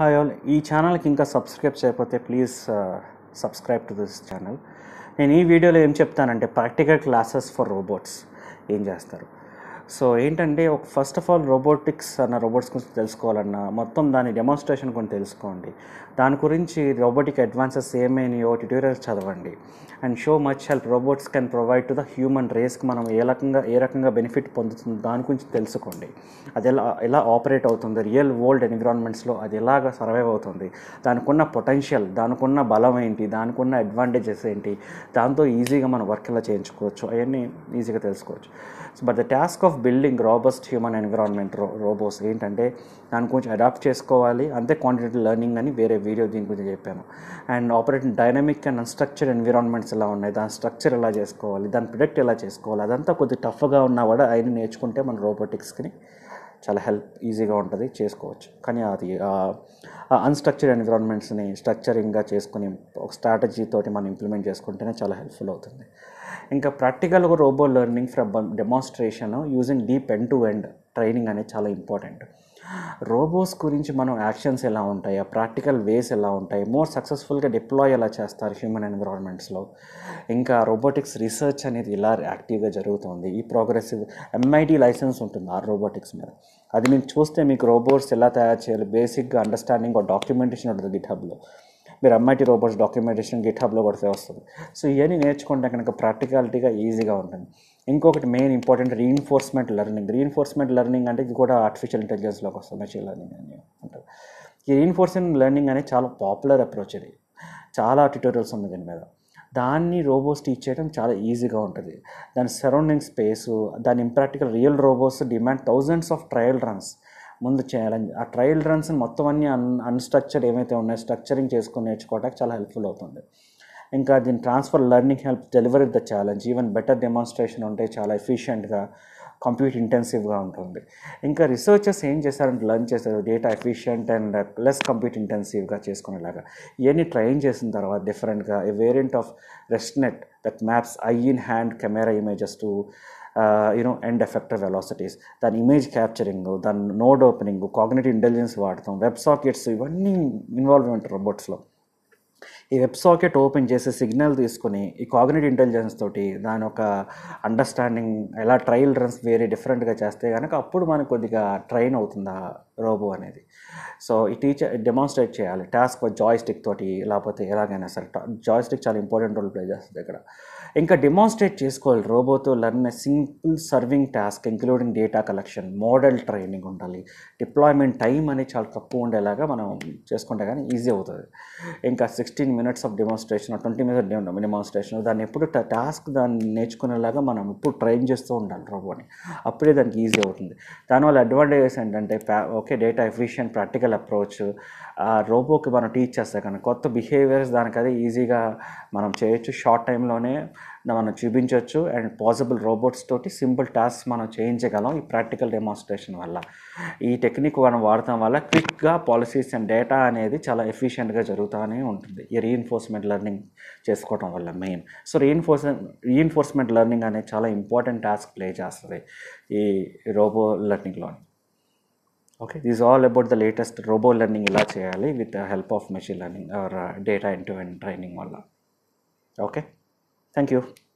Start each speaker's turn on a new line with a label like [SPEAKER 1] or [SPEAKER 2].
[SPEAKER 1] Hi all ఈ ఛానల్కి ఇంకా సబ్స్క్రైబ్ చేయకపోతే please subscribe to this channel నేను ఈ వీడియోలో ఏం చెప్తానంటే ప్రాక్టికల్ క్లాసెస్ ఫర్ రోబోట్స్ ఏం చేస్తారు సో ఏంటంటే ఒక ఫస్ట్ ఆఫ్ ఆల్ రోబోటిక్స్ అన్న రోబోట్స్ గురించి తెలుసుకోవాలన్నా మొత్తం దాని డెమాన్స్ట్రేషన్ కొన్ని తెలుసుకోండి దాని గురించి రోబోటిక్ అడ్వాన్సెస్ ఏమైనాయో ట్యూటోరియల్స్ చదవండి and show much help robots can provide to the human రేస్కి మనం ఏ రకంగా ఏ రకంగా బెనిఫిట్ పొందుతుంది దాని గురించి తెలుసుకోండి అది ఎలా ఎలా ఆపరేట్ అవుతుంది రియల్ వరల్డ్ ఎన్విరాన్మెంట్స్లో అది ఎలాగ సర్వైవ్ అవుతుంది దానికున్న పొటెన్షియల్ దానికున్న బలం ఏంటి దానికున్న అడ్వాంటేజెస్ ఏంటి దాంతో ఈజీగా మనం వర్క్ ఎలా చేయించుకోవచ్చు అవన్నీ ఈజీగా తెలుసుకోవచ్చు but the task of building robust human environment రో రోబోస్ ఏంటంటే దాని కొంచెం అడాప్ట్ చేసుకోవాలి అంతే క్వాంటిటీ లెర్నింగ్ అని వేరే వీడియో దీని గురించి చెప్పాను and operating dynamic and unstructured environments ఎలా ఉన్నాయి దాని స్ట్రక్చర్ ఎలా చేసుకోవాలి దాని ప్రొడక్ట్ ఎలా చేసుకోవాలి అదంతా కొద్దిగా టఫ్గా ఉన్నా కూడా అయిన నేర్చుకుంటే మన రోబోటిక్స్కి చాలా హెల్ప్ ఈజీగా ఉంటుంది చేసుకోవచ్చు కానీ అది అన్స్ట్రక్చర్డ్ ఎన్విరాన్మెంట్స్ని స్ట్రక్చరింగ్గా చేసుకుని ఒక స్ట్రాటజీ తోటి మనం ఇంప్లిమెంట్ చేసుకుంటేనే చాలా హెల్ప్ఫుల్ అవుతుంది ఇంకా practical robo learning from demonstration using deep end to end training అనేది చాలా ఇంపార్టెంట్ రోబోస్ గురించి మనం యాక్షన్స్ ఎలా ఆ ప్రాక్టికల్ వేస్ ఎలా ఉంటాయి మోర్ సక్సెస్ఫుల్గా డిప్లాయ్ ఎలా చేస్తారు హ్యూమన్ ఎన్విరాన్మెంట్స్లో ఇంకా రోబోటిక్స్ రీసెర్చ్ అనేది ఇలా యాక్టివ్గా జరుగుతుంది ఈ ప్రోగ్రెసివ్ ఎంఐటి లైసెన్స్ ఉంటుంది ఆ రోబోటిక్స్ మీద అది మీరు చూస్తే మీకు రోబోట్స్ ఎలా తయారు చేయాలి బేసిక్గా అండర్స్టాండింగ్ డాక్యుమెంటేషన్ ఉంటుంది గిట్హబ్లో మీరు ఎంఐటి రోబోట్స్ డాక్యుమెంటేషన్ గిట్హబ్లో పడితే వస్తుంది సో ఇవన్నీ నేర్చుకుంటే కనుక ప్రాక్టికాలిటీగా ఈజీగా ఉంటుంది ఇంకొకటి main important reinforcement learning reinforcement learning అంటే ఇది కూడా ఆర్టిఫిషియల్ ఇంటెలిజెన్స్లోకి వస్తుంది మెషిన్ లెర్నింగ్ అని అంటారు ఈ రీఎన్ఫోర్స్మెంట్ లెర్నింగ్ అనేది చాలా పాపులర్ అప్రోచ్ ఇది చాలా ట్యూటోరియల్స్ ఉంది దీని మీద దాన్ని రోబోస్ టీచ్ చేయడం చాలా ఈజీగా ఉంటుంది దాని సరౌండింగ్ స్పేసు దాని impractical real robots demand thousands of trial runs ముందు చేయాలని ఆ ట్రయల్ రన్స్ మొత్తం అన్ని అన్ అన్స్ట్రక్చర్డ్ ఏమైతే ఉన్నాయో స్ట్రక్చరింగ్ చేసుకుని నేర్చుకోవడానికి చాలా హెల్ప్ఫుల్ అవుతుంది ఇంకా దీని transfer learning help delivery the challenge even better demonstration ఉంటే చాలా ఎఫిషియెంట్గా కంప్యూట్ ఇంటెన్సివ్గా ఉంటుంది ఇంకా రీసెర్చర్స్ ఏం చేస్తారంటే లర్న్ చేస్తారు data efficient and less compute ఇంటెన్సివ్గా చేసుకునేలాగా ఇవన్నీ ట్రైన్ చేసిన తర్వాత డిఫరెంట్గా a variant of ResNet that maps eye in hand camera images to యూనో ఎండ్ ఎఫెక్టర్ వెలాసిటీస్ దాని ఇమేజ్ క్యాప్చరింగ్ దాని నోడ్ ఓపెనింగ్ కాగ్నేటివ్ ఇంటెలిజెన్స్ వాడతాం వెబ్ సాకెట్స్ ఇవన్నీ ఇన్వాల్వ్ ఉంటారు రోబోట్స్లో ఈ వెబ్ సాకెట్ ఓపెన్ చేసే సిగ్నల్ తీసుకుని ఈ కాగ్నెట్ ఇంటెలిజెన్స్ తోటి దాని ఒక అండర్స్టాండింగ్ ఎలా ట్రయల్ రన్స్ వేరే డిఫరెంట్గా చేస్తే కనుక అప్పుడు మనకు కొద్దిగా ట్రైన్ అవుతుంది ఆ రోబో అనేది సో ఈ టీచర్ డెమాన్స్ట్రేట్ చేయాలి టాస్క్ జాయ్ స్టిక్ తోటి లేకపోతే ఎలాగైనా సరే జాయ్ స్టిక్ చాలా ఇంపార్టెంట్ రోల్ ప్లే చేస్తుంది ఇక్కడ ఇంకా డిమాన్స్ట్రేట్ చేసుకోవాలి రోబోతో learn simple serving task including data collection model training ఉండాలి డిప్లాయ్మెంట్ టైం అనేది చాలా తక్కువ ఉండేలాగా మనం చేసుకుంటే కానీ ఈజీ అవుతుంది ఇంకా sixteen minutes of demonstration twenty minutes demonstration దాన్ని ఎప్పుడు టాస్క్ దాన్ని నేర్చుకునేలాగా మనం ఎప్పుడు ట్రైన్ చేస్తూ ఉండాలి రోబోని అప్పుడే దానికి ఈజీ అవుతుంది దానివల్ల అడ్వాంటేజెస్ ఏంటంటే okay data efficient practical approach ఆ రోబోకి మనం టీచ్ చేస్తే కనుక కొత్త బిహేవియర్స్ దానికి అది ఈజీగా మనం చేయొచ్చు షార్ట్ టైంలోనే మనం చూపించవచ్చు అండ్ పాసిబుల్ రోబోట్స్ తోటి సింపుల్ టాస్క్ మనం చేయించగలం ఈ ప్రాక్టికల్ డెమాన్స్ట్రేషన్ వల్ల ఈ టెక్నిక్ మనం వాడటం వల్ల క్విక్గా పాలసీస్ అండ్ డేటా అనేది చాలా ఎఫిషియెంట్గా జరుగుతూనే ఉంటుంది ఈ రీఎన్ఫోర్స్మెంట్ లెర్నింగ్ చేసుకోవటం వల్ల main so reinforce reinforcement learning అనేది చాలా ఇంపార్టెంట్ టాస్క్ ప్లే చేస్తుంది ఈ రోబో లెర్నింగ్లో Okay. This is all about the latest robo learning ila with the help of machine learning or uh, data into to end -end training. Okay. Thank you.